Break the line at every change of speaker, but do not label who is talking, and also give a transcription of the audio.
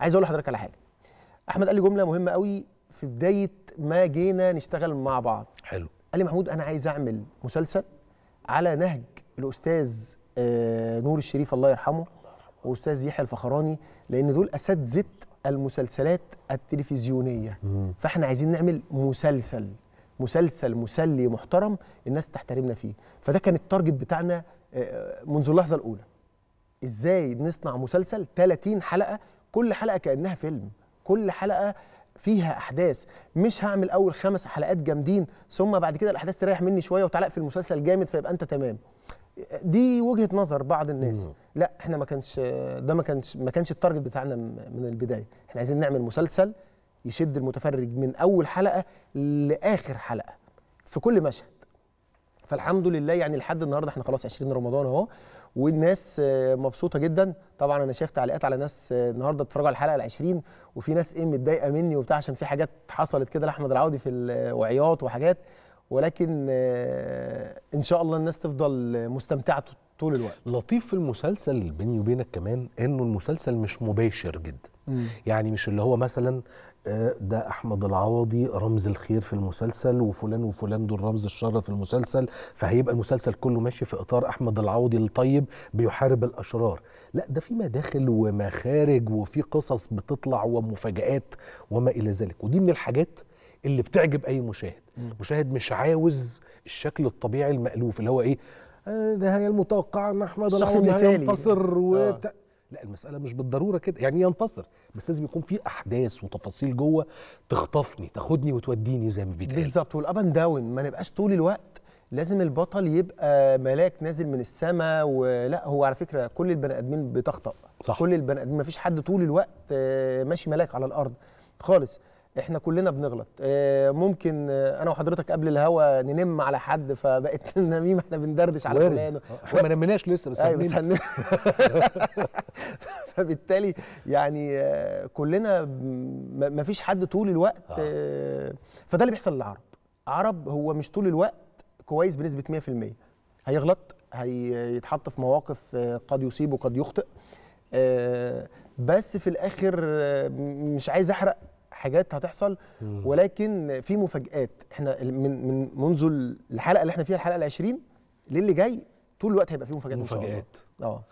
عايز اقول لحضرتك على حاجه احمد قال لي جمله مهمه قوي في بدايه ما جينا نشتغل مع بعض حلو قال لي محمود انا عايز اعمل مسلسل على نهج الاستاذ آه، نور الشريف الله يرحمه واستاذ يحيى الفخراني لان دول اساتذه المسلسلات التلفزيونيه مم. فاحنا عايزين نعمل مسلسل مسلسل مسلي محترم الناس تحترمنا فيه فده كان التارجت بتاعنا آه، منذ اللحظه الاولى ازاي نصنع مسلسل 30 حلقه كل حلقه كانها فيلم كل حلقه فيها احداث مش هعمل اول خمس حلقات جامدين ثم بعد كده الاحداث تريح مني شويه وتعلق في المسلسل جامد فيبقى انت تمام دي وجهه نظر بعض الناس لا احنا ما كانش ده ما كانش ما كانش التارجت بتاعنا من البدايه احنا عايزين نعمل مسلسل يشد المتفرج من اول حلقه لاخر حلقه في كل مشهد فالحمد لله يعني لحد النهارده احنا خلاص 20 رمضان اهو والناس آه، مبسوطه جدا طبعا انا شايف تعليقات على ناس آه، النهارده اتفرجوا على الحلقه ال20 وفي ناس ايه متضايقه مني وبتاع عشان في حاجات حصلت كده لاحمد العودي في آه، وعياط وحاجات ولكن ان شاء الله الناس تفضل مستمتعه طول الوقت
لطيف في المسلسل بيني وبينك كمان انه المسلسل مش مباشر جدا يعني مش اللي هو مثلا آه، ده احمد العوضي رمز الخير في المسلسل وفلان وفلان دول رمز الشر في المسلسل فهيبقى المسلسل كله ماشي في اطار احمد العوضي الطيب بيحارب الاشرار لا ده في مداخل ومخارج وفي قصص بتطلع ومفاجات وما الى ذلك ودي من الحاجات اللي بتعجب اي مشاهد مم. مشاهد مش عاوز الشكل الطبيعي المألوف اللي هو ايه النهايه المتوقعه ان احمد العوضي هينتصر آه. وبتاع لا المساله مش بالضروره كده يعني ينتصر
بس لازم يكون في احداث وتفاصيل جوه تخطفني تاخدني وتوديني زي ما بيتقال بالظبط والاب داون ما نبقاش طول الوقت لازم البطل يبقى ملاك نازل من السماء ولا هو على فكره كل البني ادمين بتخطا صح. كل البني ادمين مفيش حد طول الوقت آه، ماشي ملاك على الارض خالص احنا كلنا بنغلط آه، ممكن آه، انا وحضرتك قبل الهوا ننم على حد فبقت نميمه احنا بندردش على فلان احنا ما نمناش لسه بس, أيوة بس فبالتالي يعني آه، كلنا ما فيش حد طول الوقت آه. آه، فده اللي بيحصل للعرب عرب هو مش طول الوقت كويس بنسبه 100% هيغلط هيتحط في مواقف قد يصيب وقد يخطئ بس في الاخر مش عايز احرق حاجات هتحصل ولكن في مفاجات احنا من من منذ الحلقه اللي احنا فيها الحلقه ال 20 للي جاي طول الوقت هيبقى فيه مفاجات مفاجات اه